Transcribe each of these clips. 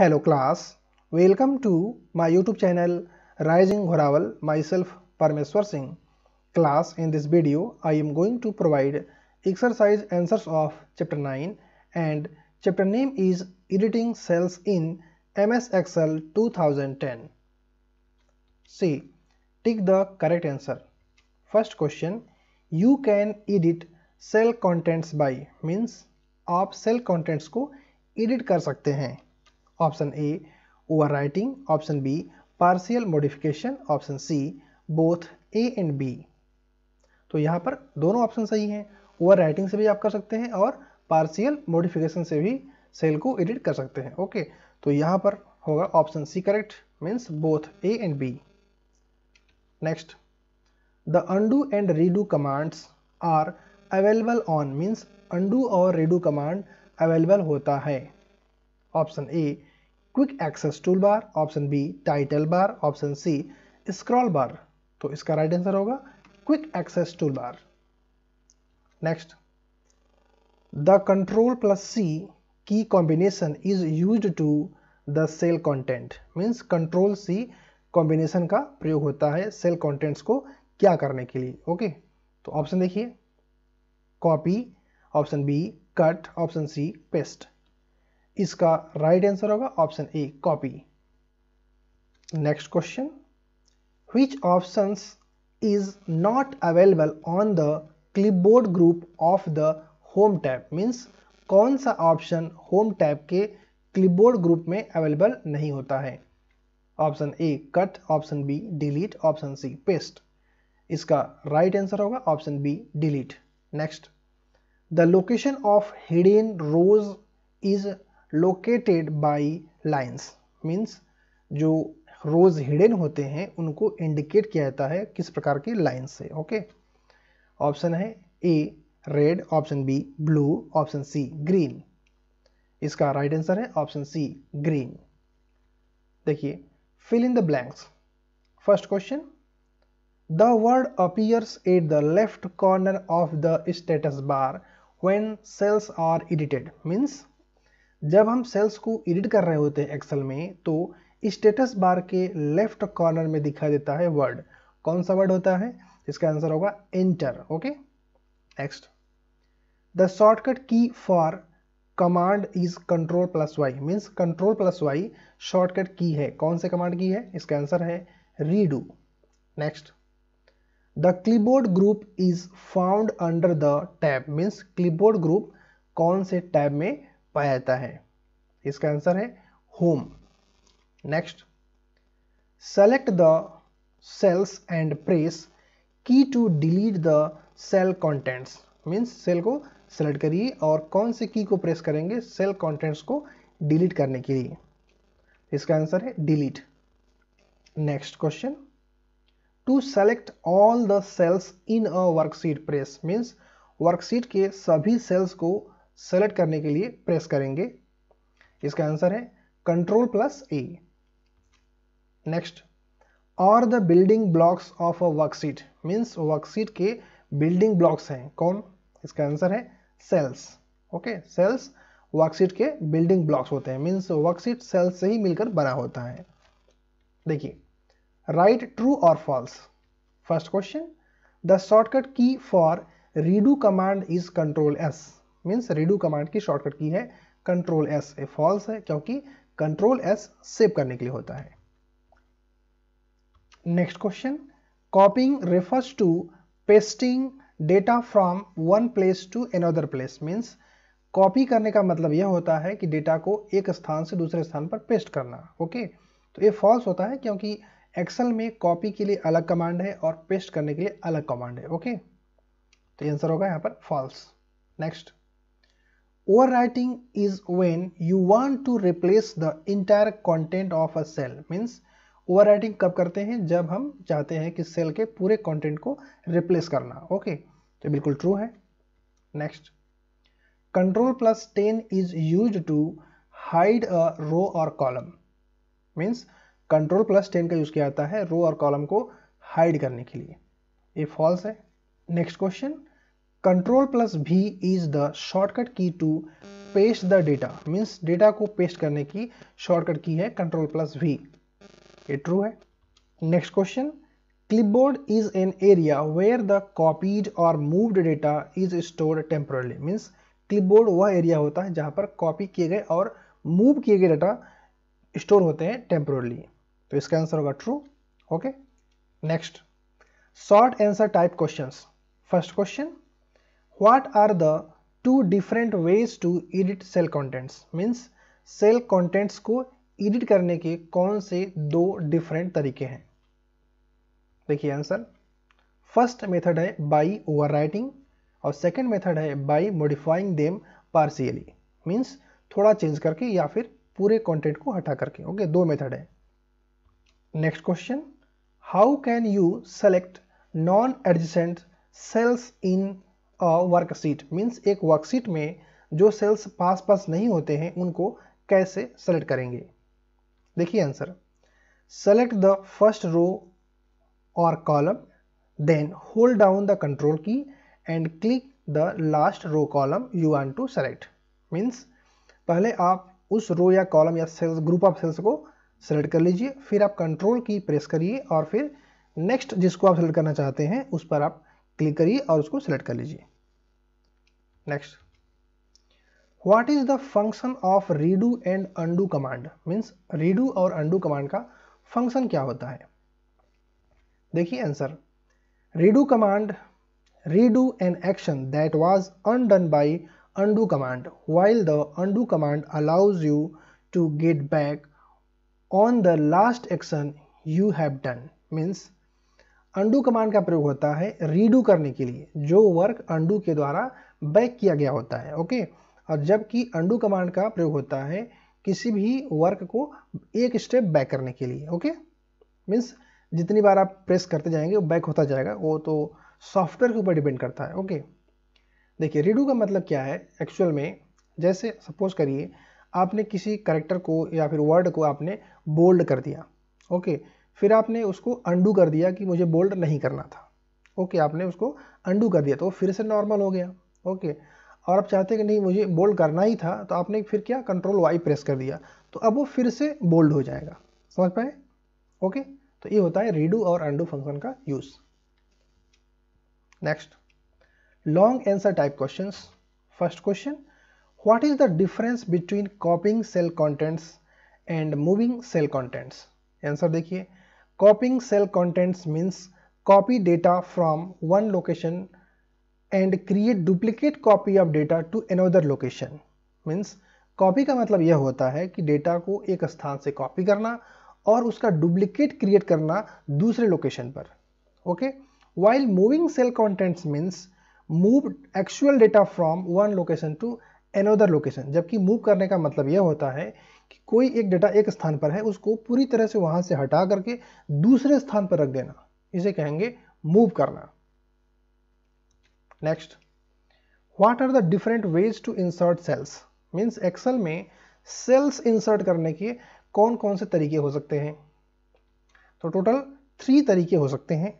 hello class welcome to my YouTube channel rising Ghorawal myself Parmeshwar Singh class in this video I am going to provide exercise answers of chapter nine and chapter name is editing cells in M S Excel two thousand ten C tick the correct answer first question you can edit cell contents by means आप cell contents को edit कर सकते हैं option A overwriting, option B partial modification, option C both A and B तो यहाँ पर दोनों option सही हैं ओवर राइटिंग से भी आप कर सकते हैं और पार्शियल मॉडिफिकेशन से भी सेल को एडिट कर सकते हैं ओके तो यहाँ पर होगा option C correct means both A and B next the undo and redo commands are available on means undo और रीडू कमांड अवेलेबल होता है option A quick access tool bar option B title bar option C scroll bar तो इसका right answer होगा quick access tool bar next the control plus C key combination is use to the cell content means control C combination का प्रयोग होता है cell contents को क्या करने के लिए ओके तो ऑप्शन देखिए copy option B cut option C paste इसका राइट आंसर होगा option A copy next question which option is not available on the clipboard group of the home tab means कौन सा ऑप्शन होम टैब के clipboard group में available नहीं होता है option A cut option B delete option C paste इसका right answer होगा option B delete next the location of hidden rows is located by lines means जो rows hidden होते हैं उनको इंडिकेट किया जाता है किस प्रकार के लाइन्स से ओके ऑप्शन है A red option B blue option C green इसका राइट आंसर है ऑप्शन सी ग्रीन देखिए fill in the blanks first question the word appears at the left corner of the status bar when cells are edited means जब हम sales को edit कर रहे होते हैं एक्सेल में तो स्टेटस बार के लेफ्ट कॉर्नर में दिखाई देता है वर्ड कौन सा वर्ड होता है इसका आंसर होगा enter okay next the shortcut key for command is control plus Y means control plus Y shortcut key है कौन से कमांड की है इसका आंसर है redo next the clipboard group is found under the tab means clipboard group कौन से tab में पाया जाता है इसका आंसर है home next select the cells and press key to delete the cell contents means cell को सेलेक्ट करिए और कौन से की को प्रेस करेंगे सेल कॉन्टेंट्स को डिलीट करने के लिए इसका आंसर है delete next question to select all the cells in a worksheet press means worksheet के सभी सेल्स को सेलेक्ट करने के लिए प्रेस करेंगे इसका आंसर है कंट्रोल प्लस ए नेक्स्ट और the building blocks of a worksheet means worksheet के बिल्डिंग ब्लॉक्स हैं कौन इसका आंसर है सेल्स ओके सेल्स वर्कशीट के बिल्डिंग ब्लॉक्स होते हैं मीन्स वर्कशीट सेल्स से ही मिलकर बना होता है देखिए राइट ट्रू और false first question the shortcut key for redo command is control S means redo command की शॉर्टकट की है कंट्रोल एस ए फॉल्स है क्योंकि कंट्रोल एस सेव करने के लिए होता है next question copying refers to pasting data from one place to another place means copy करने का मतलब यह होता है कि डेटा को एक स्थान से दूसरे स्थान पर पेस्ट करना ओके तो ये फॉल्स होता है क्योंकि एक्सेल में कॉपी के लिए अलग कमांड है और पेस्ट करने के लिए अलग कमांड है ओके तो आंसर होगा यहाँ पर false next Overwriting is when you want to replace the entire content of a cell means overwriting कब करते हैं जब हम चाहते हैं कि सेल के पूरे कंटेंट को रिप्लेस करना ओके okay, तो बिल्कुल ट्रू है next control plus ten is use to hide a row और column means control plus ten का यूज किया जाता है रो और कॉलम को हाइड करने के लिए ये फॉल्स है next question control plus V is the shortcut key to paste the data means data को पेस्ट करने की शॉर्टकट की है कंट्रोल प्लस भी ये ट्रू है next question clipboard is an area where the copied और moved data is stored temporarily means clipboard वह area होता है जहां पर कॉपी किए गए और मूव किए गए डेटा स्टोर होते हैं टेम्पोरली तो इसका आंसर होगा true okay next short answer type question first question what are the two different ways to edit cell contents means cell contents को edit करने के कौन से दो different तरीके हैं देखिए आंसर फर्स्ट मेथड है बाई ओवरराइटिंग और सेकेंड मेथड है by modifying them partially means थोड़ा चेंज करके या फिर पूरे कंटेंट को हटा करके ओके okay, दो मेथड है next question how can you select non adjacent cells in worksheet means एक वर्कशीट में जो सेल्स पास पास नहीं होते हैं उनको कैसे सेलेक्ट करेंगे देखिए answer select the first row और column then hold down the control key and click the last row column you want to select means पहले आप उस रो या कॉलम या सेल्स ग्रुप ऑफ सेल्स को सेलेक्ट कर लीजिए फिर आप कंट्रोल की प्रेस करिए और फिर नेक्स्ट जिसको आप सेलेक्ट करना चाहते हैं उस पर आप क्लिक करिए और उसको सेलेक्ट कर लीजिए next what is the function of redo and undo command means redo और अंडू कमांड का फंक्शन क्या होता है देखिए answer redo command redo an action that was undone by undo command while the undo command allows you to get back on the last action you have done means undo command का प्रयोग होता है redo करने के लिए जो work undo के द्वारा बैक किया गया होता है ओके और जबकि अंडू कमांड का प्रयोग होता है किसी भी वर्क को एक स्टेप बैक करने के लिए ओके मीन्स जितनी बार आप प्रेस करते जाएंगे वो बैक होता जाएगा वो तो सॉफ्टवेयर के ऊपर डिपेंड करता है ओके देखिए रीडू का मतलब क्या है एक्चुअल में जैसे सपोज करिए आपने किसी करेक्टर को या फिर वर्ड को आपने बोल्ड कर दिया ओके फिर आपने उसको अंडू कर दिया कि मुझे बोल्ड नहीं करना था ओके आपने उसको अंडू कर दिया तो वो फिर से नॉर्मल हो गया ओके और आप चाहते कि नहीं मुझे बोल्ड करना ही था तो आपने फिर क्या कंट्रोल वाई प्रेस कर दिया तो अब वो फिर से बोल्ड हो जाएगा समझ पाए ओके तो ये होता है रीडू और अंडू फंक्शन का use next long answer type question first question what is the difference between copying cell contents and moving cell contents answer देखिए copying cell contents means copy data from one location and create duplicate copy of data to another location means copy का मतलब यह होता है कि data को एक स्थान से कॉपी करना और उसका डुप्लीकेट क्रिएट करना दूसरे लोकेशन पर okay while moving cell contents means move actual data from one location to another location जबकि मूव करने का मतलब यह होता है कि कोई एक डेटा एक स्थान पर है उसको पूरी तरह से वहां से हटा करके दूसरे स्थान पर रख देना इसे कहेंगे मूव करना next what are the different ways to insert cells means Excel में सेल्स इंसर्ट करने के कौन कौन से तरीके हो सकते हैं तो टोटल थ्री तरीके हो सकते हैं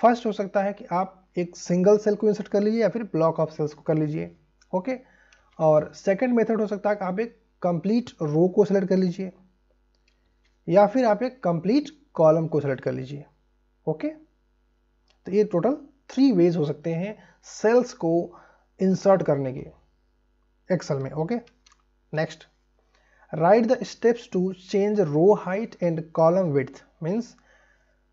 फर्स्ट हो सकता है कि आप एक सिंगल सेल को इंसर्ट कर लीजिए या फिर ब्लॉक ऑफ सेल्स को कर लीजिए ओके और सेकंड मेथड हो सकता है कि आप एक कंप्लीट रो को सेलेक्ट कर लीजिए या फिर आप एक कंप्लीट कॉलम को सेलेक्ट कर लीजिए ओके तो ये टोटल थ्री वेज हो सकते हैं सेल्स को इंसर्ट करने के एक्सेल में okay next write the steps to change row height and column width means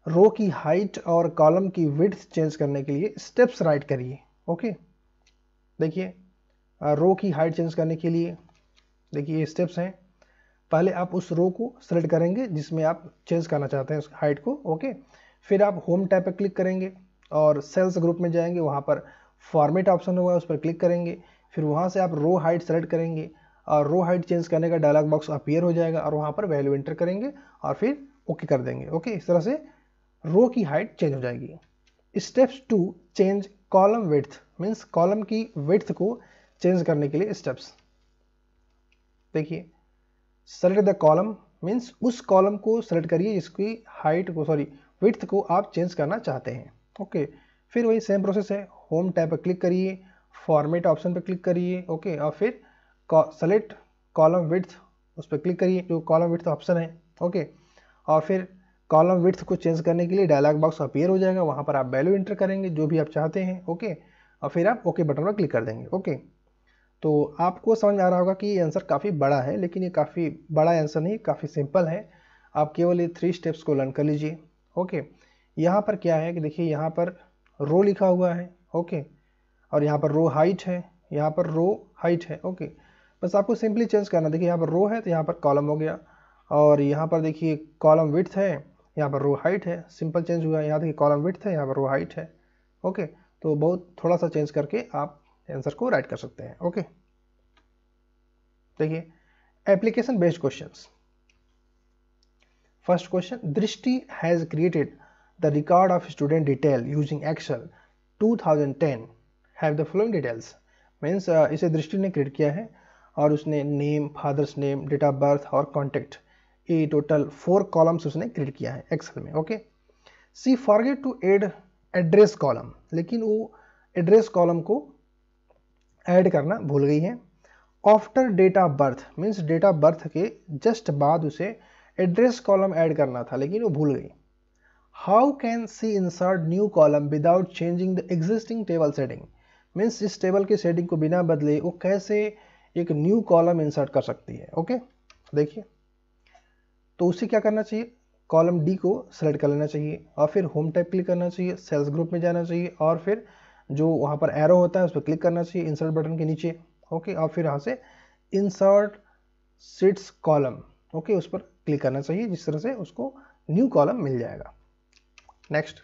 row की हाइट और कॉलम की विथ चेंज करने के लिए स्टेप्स राइट करिए ओके देखिए रो की हाइट चेंज करने के लिए देखिए ये स्टेप्स हैं पहले आप उस रो को सेलेक्ट करेंगे जिसमें आप चेंज करना चाहते हैं उस हाइट को ओके फिर आप होम टाइप पर क्लिक करेंगे और सेल्स ग्रुप में जाएंगे वहाँ पर फॉर्मेट ऑप्शन होगा उस पर क्लिक करेंगे फिर वहाँ से आप रो हाइट सेलेक्ट करेंगे और रो हाइट चेंज करने का डायलॉग बॉक्स अपीयर हो जाएगा और वहाँ पर वैल्यू एंटर करेंगे और फिर ओके कर देंगे ओके इस तरह से रो की हाइट चेंज हो जाएगी steps to change column width means column की विथ को चेंज करने के लिए स्टेप्स देखिए सेलेक्ट द कॉलम मीन्स उस कॉलम को सेलेक्ट करिए जिसकी हाइट को सॉरी विथ को आप चेंज करना चाहते हैं ओके फिर वही सेम प्रोसेस है होम टैप पर क्लिक करिए फॉर्मेट ऑप्शन पर क्लिक करिए ओके और फिर सेलेक्ट कॉलम विथ उस पर क्लिक करिए जो कॉलम विथ ऑप्शन है ओके और फिर कॉलम विथ को चेंज करने के लिए डायलॉग बॉक्स अपेयर हो जाएगा वहाँ पर आप वैल्यू इंटर करेंगे जो भी आप चाहते हैं ओके और फिर आप ओके बटन पर क्लिक कर देंगे ओके तो आपको समझ में आ रहा होगा कि ये आंसर काफ़ी बड़ा है लेकिन ये काफ़ी बड़ा आंसर नहीं काफ़ी सिंपल है आप केवल ये थ्री स्टेप्स को लर्न कर लीजिए ओके यहाँ पर क्या है कि देखिए यहाँ पर रो लिखा हुआ है ओके और यहाँ पर रो हाइट है यहाँ पर रो हाइट है ओके बस आपको सिंपली चेंज करना देखिए यहाँ पर रो है तो यहाँ पर कॉलम हो गया और यहाँ पर देखिए कॉलम विथ है यहाँ पर रो हाइट है सिंपल चेंज हुआ है यहाँ देखिए कॉलम विथ है यहाँ पर रो हाइट है ओके तो बहुत थोड़ा सा चेंज करके आप आंसर को राइट कर सकते हैं ओके देखिए application based questions first question Drishti has created the record of student detail using Excel 2010 have the following details means uh, इसे दृष्टि ने क्रिएट किया है और उसने name father's name date of birth और कॉन्टेक्ट ये टोटल फोर कॉलम्स उसने क्रिएट किया है एक्सेल में okay she forget to add address column लेकिन वो एड्रेस कॉलम को ऐड करना भूल गई है after date of birth means date of birth के जस्ट बाद उसे एड्रेस कॉलम ऐड करना था लेकिन वो भूल गई how can she insert new column without changing the existing table setting means इस टेबल की सेटिंग को बिना बदले वो कैसे एक न्यू कॉलम इंसर्ट कर सकती है ओके देखिए तो उसे क्या करना चाहिए कॉलम डी को सेलेक्ट कर लेना चाहिए और फिर होम टाइप क्लिक करना चाहिए सेल्स ग्रुप में जाना चाहिए और फिर जो वहाँ पर एरो होता है उस पर क्लिक करना चाहिए इंसर्ट बटन के नीचे ओके और फिर यहाँ से इंसर्ट सीट्स कॉलम ओके उस पर क्लिक करना चाहिए जिस तरह से उसको न्यू कॉलम मिल जाएगा next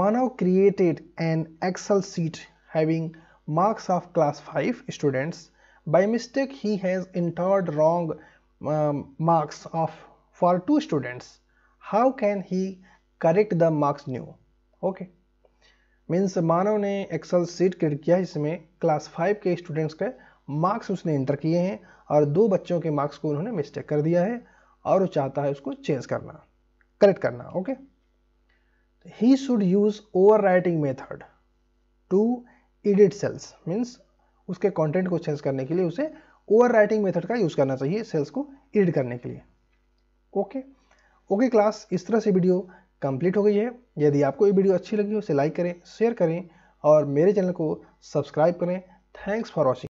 Manav created an Excel sheet having marks of class five students by mistake he has entered wrong marks of for two students how can he correct the marks new okay okay means Manav ने Excel sheet create किया है जिसमें class five के students के marks उसने enter किए हैं और दो बच्चों के मार्क्स को उन्होंने मिस्टेक कर दिया है और वो चाहता है उसको चेंज करना करेक्ट करना okay he should use over writing method to edit cells means उसके कॉन्टेंट को चेंज करने के लिए उसे ओवर राइटिंग मेथड का यूज़ करना चाहिए सेल्स को एडिट करने के लिए ओके ओके क्लास इस तरह से वीडियो कंप्लीट हो गई है यदि आपको ये वीडियो अच्छी लगी हो उसे लाइक करें शेयर करें और मेरे चैनल को सब्सक्राइब करें थैंक्स फॉर वॉचिंग